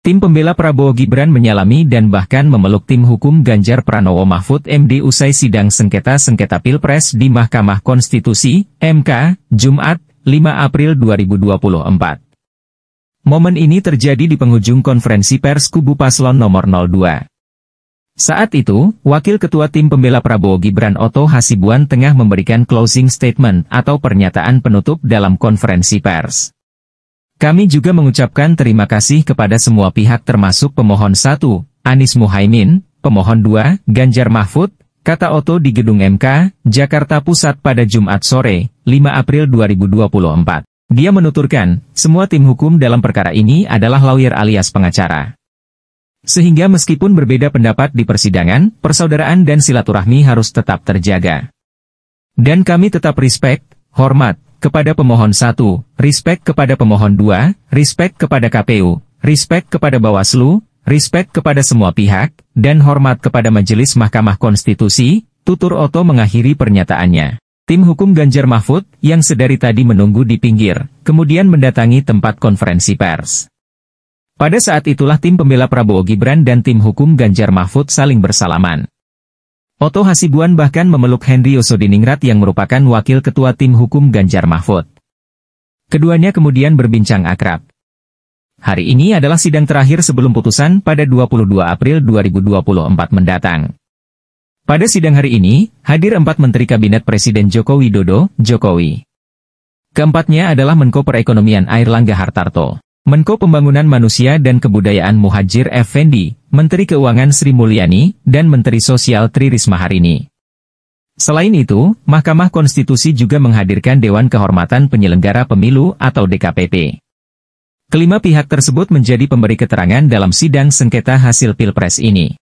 Tim pembela Prabowo Gibran menyalami dan bahkan memeluk tim hukum Ganjar Pranowo Mahfud MD usai sidang sengketa-sengketa Pilpres di Mahkamah Konstitusi, MK, Jumat, 5 April 2024. Momen ini terjadi di penghujung konferensi pers kubu paslon nomor 02. Saat itu, Wakil Ketua Tim Pembela Prabowo Gibran Otto Hasibuan tengah memberikan closing statement atau pernyataan penutup dalam konferensi pers. Kami juga mengucapkan terima kasih kepada semua pihak termasuk pemohon 1, Anis Muhaimin, pemohon 2, Ganjar Mahfud, kata Oto di Gedung MK, Jakarta Pusat pada Jumat sore, 5 April 2024. Dia menuturkan, semua tim hukum dalam perkara ini adalah lawyer alias pengacara. Sehingga meskipun berbeda pendapat di persidangan, persaudaraan dan silaturahmi harus tetap terjaga. Dan kami tetap respect, hormat, kepada pemohon 1, respect kepada pemohon 2, respect kepada KPU, respect kepada Bawaslu, respect kepada semua pihak, dan hormat kepada Majelis Mahkamah Konstitusi, tutur Oto mengakhiri pernyataannya. Tim hukum Ganjar Mahfud, yang sedari tadi menunggu di pinggir, kemudian mendatangi tempat konferensi pers. Pada saat itulah tim pembela Prabowo Gibran dan tim hukum Ganjar Mahfud saling bersalaman. Otto Hasibuan bahkan memeluk Henry Yosodiningrat yang merupakan wakil ketua tim hukum Ganjar Mahfud. Keduanya kemudian berbincang akrab. Hari ini adalah sidang terakhir sebelum putusan pada 22 April 2024 mendatang. Pada sidang hari ini, hadir empat Menteri Kabinet Presiden Joko Widodo, Jokowi. Keempatnya adalah Menko Perekonomian Air Langga Hartarto. Menko Pembangunan Manusia dan Kebudayaan Muhajir Effendi, Menteri Keuangan Sri Mulyani, dan Menteri Sosial Tri Risma hari ini. Selain itu, Mahkamah Konstitusi juga menghadirkan Dewan Kehormatan Penyelenggara Pemilu atau DKPP. Kelima pihak tersebut menjadi pemberi keterangan dalam sidang sengketa hasil Pilpres ini.